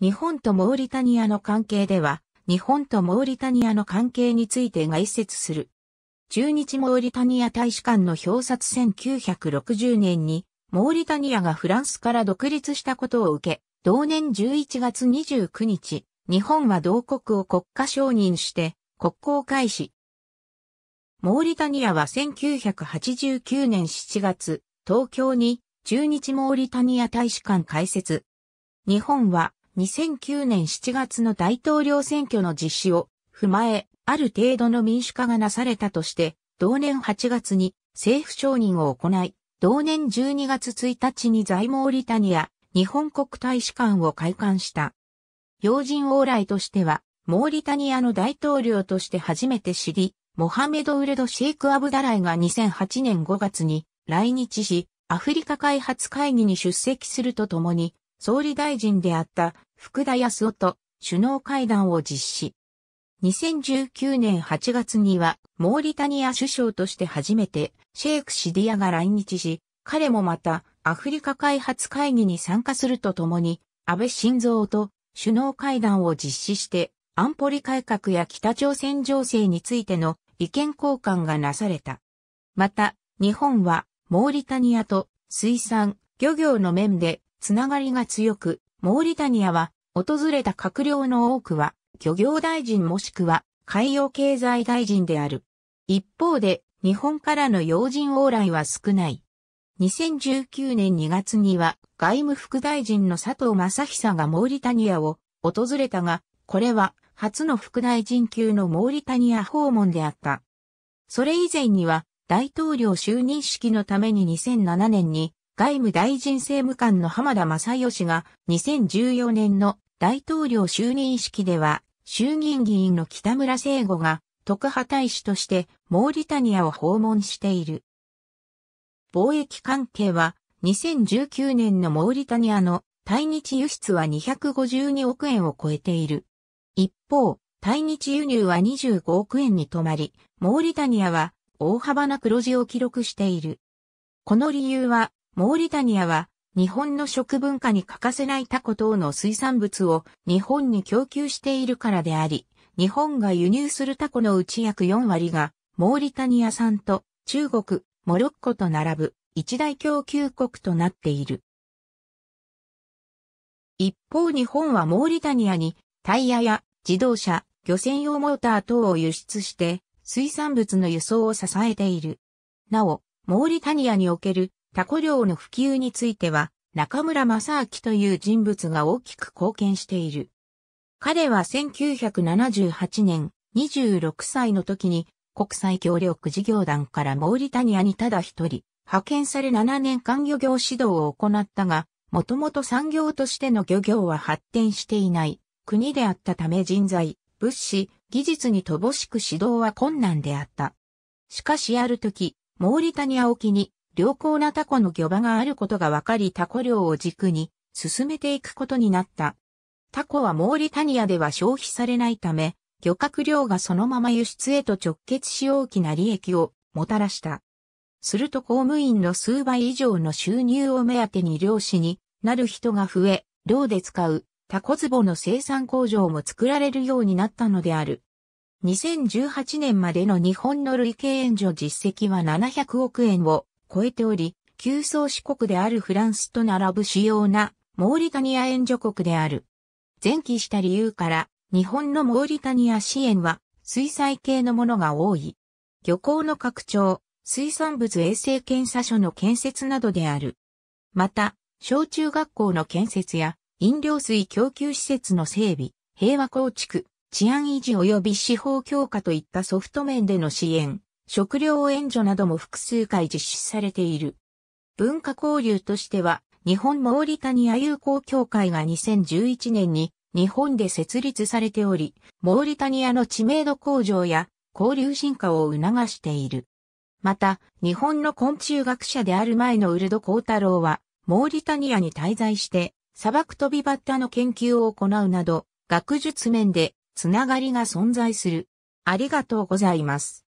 日本とモーリタニアの関係では、日本とモーリタニアの関係について概説する。中日モーリタニア大使館の表札1960年に、モーリタニアがフランスから独立したことを受け、同年11月29日、日本は同国を国家承認して国交開始。モーリタニアは1989年7月、東京に中日モーリタニア大使館開設。日本は2009年7月の大統領選挙の実施を踏まえ、ある程度の民主化がなされたとして、同年8月に政府承認を行い、同年12月1日に在モーリタニア、日本国大使館を開館した。要人往来としては、モーリタニアの大統領として初めて知り、モハメド・ウルド・シェイク・アブダライが2008年5月に来日し、アフリカ開発会議に出席するとともに、総理大臣であった福田康夫と首脳会談を実施。2019年8月には、モーリタニア首相として初めて、シェイク・シディアが来日し、彼もまた、アフリカ開発会議に参加するとともに、安倍晋三と首脳会談を実施して、安保理改革や北朝鮮情勢についての意見交換がなされた。また、日本は、モーリタニアと水産、漁業の面でつながりが強く、モーリタニアは、訪れた閣僚の多くは、漁業大臣もしくは、海洋経済大臣である。一方で、日本からの要人往来は少ない。2019年2月には、外務副大臣の佐藤正久がモーリタニアを訪れたが、これは初の副大臣級のモーリタニア訪問であった。それ以前には、大統領就任式のために2007年に外務大臣政務官の浜田正義が2014年の大統領就任式では衆議院議員の北村聖吾が特派大使としてモーリタニアを訪問している。貿易関係は2019年のモーリタニアの対日輸出は252億円を超えている。一方、対日輸入は25億円に止まり、モーリタニアは大幅な黒字を記録している。この理由はモーリタニアは日本の食文化に欠かせないタコ等の水産物を日本に供給しているからであり、日本が輸入するタコのうち約4割がモーリタニア産と中国、モロッコと並ぶ一大供給国となっている。一方日本はモーリタニアにタイヤや自動車、漁船用モーター等を輸出して水産物の輸送を支えている。なお、モーリタニアにおけるタコ漁の普及については、中村正明という人物が大きく貢献している。彼は1978年26歳の時に国際協力事業団からモーリタニアにただ一人派遣され7年間漁業指導を行ったが、もともと産業としての漁業は発展していない国であったため人材、物資、技術に乏しく指導は困難であった。しかしある時、モーリタニア沖に良好なタコの漁場があることが分かりタコ漁を軸に進めていくことになった。タコはモーリタニアでは消費されないため、漁獲量がそのまま輸出へと直結し大きな利益をもたらした。すると公務員の数倍以上の収入を目当てに漁師になる人が増え、漁で使うタコ壺の生産工場も作られるようになったのである。2018年までの日本の累計援助実績は700億円を超えており、旧宗主国であるフランスと並ぶ主要なモーリタニア援助国である。前期した理由から、日本のモーリタニア支援は水災系のものが多い。漁港の拡張、水産物衛生検査所の建設などである。また、小中学校の建設や飲料水供給施設の整備、平和構築、治安維持及び司法強化といったソフト面での支援、食料援助なども複数回実施されている。文化交流としては、日本モーリタニア友好協会が2011年に日本で設立されており、モーリタニアの知名度向上や交流進化を促している。また、日本の昆虫学者である前のウルド・コウタローは、モーリタニアに滞在して、砂漠飛びバッタの研究を行うなど、学術面でつながりが存在する。ありがとうございます。